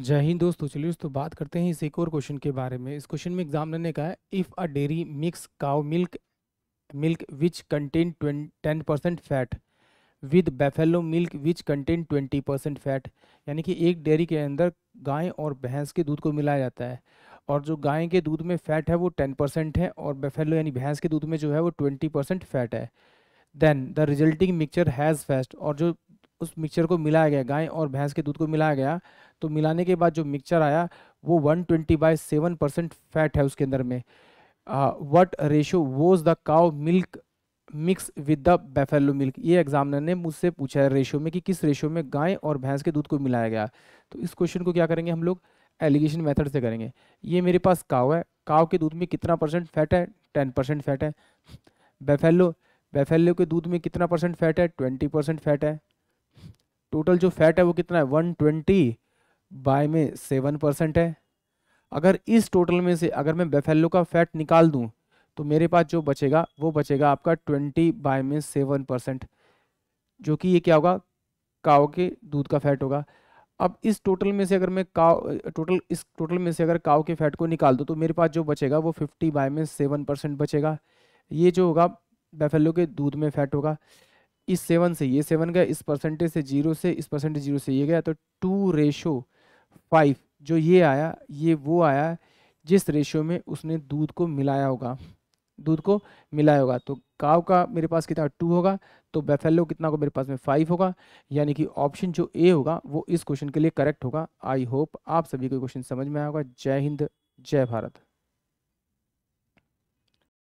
जय हिंद दोस्तों चलिए दोस्तों बात करते हैं इस एक और क्वेश्चन के बारे में इस क्वेश्चन में एग्जाम ने कहा है if a dairy mix cow milk milk which contain ten percent fat with buffalo milk which contain twenty percent fat यानी कि एक डेयरी के अंदर गाय और भैंस के दूध को मिलाया जाता है और जो गाय के दूध में फैट है वो टेन परसेंट है और बेफेलो यानी भैंस के दूध में जो है वो ट्वेंटी परसेंट फैट है then the resulting mixture has फैस्ट और जो उस मिक्सचर को मिलाया गया गाय और भैंस के दूध को मिलाया गया तो मिलाने के बाद जो मिक्सचर आया वो 120 twenty by seven percent fat है उसके अंदर में what ratio was the cow milk mix with the buffalo milk ये एग्जामिनर ने मुझसे पूछा है रेशो में कि किस रेशो में गाय और भैंस के दूध को मिलाया गया तो इस क्वेश्चन को क्या करेंगे हम लोग एलिगेशन मेथड से करेंगे ये मेरे पास काव है काव के दूध में कितना परसेंट फैट है टेन परसेंट फैट है बेफेलो बेफेलो के दूध में कितना परसेंट फैट है ट्वेंटी परसेंट फैट है टोटल जो फैट है वो कितना है वन ट्वेंटी बाय में सेवन परसेंट है अगर इस टोटल में से अगर मैं बेफेलो का फैट निकाल दूं तो मेरे पास जो बचेगा वो बचेगा आपका ट्वेंटी बाय में सेवन परसेंट जो कि ये क्या होगा काव के दूध का फैट होगा अब इस टोटल में से अगर मैं काव टोटल इस टोटल में से अगर काओ के फैट को निकाल दूँ तो मेरे पास जो बचेगा वो फिफ्टी बाय में सेवन परसेंट बचेगा ये जो होगा बेफेलो के दूध में फैट होगा इस सेवन से ये सेवन गया इस परसेंटेज से जीरो से इस परसेंटेज जीरो से ये गया तो टू रेशो फाइव जो ये आया ये वो आया जिस रेशो में उसने दूध को मिलाया होगा दूध को मिलाया होगा तो काव का मेरे पास कितना टू होगा तो बेफेलो कितना को मेरे पास में फाइव होगा यानी कि ऑप्शन जो ए होगा वो इस क्वेश्चन के लिए करेक्ट होगा आई होप आप सभी को क्वेश्चन समझ में आएगा जय हिंद जय भारत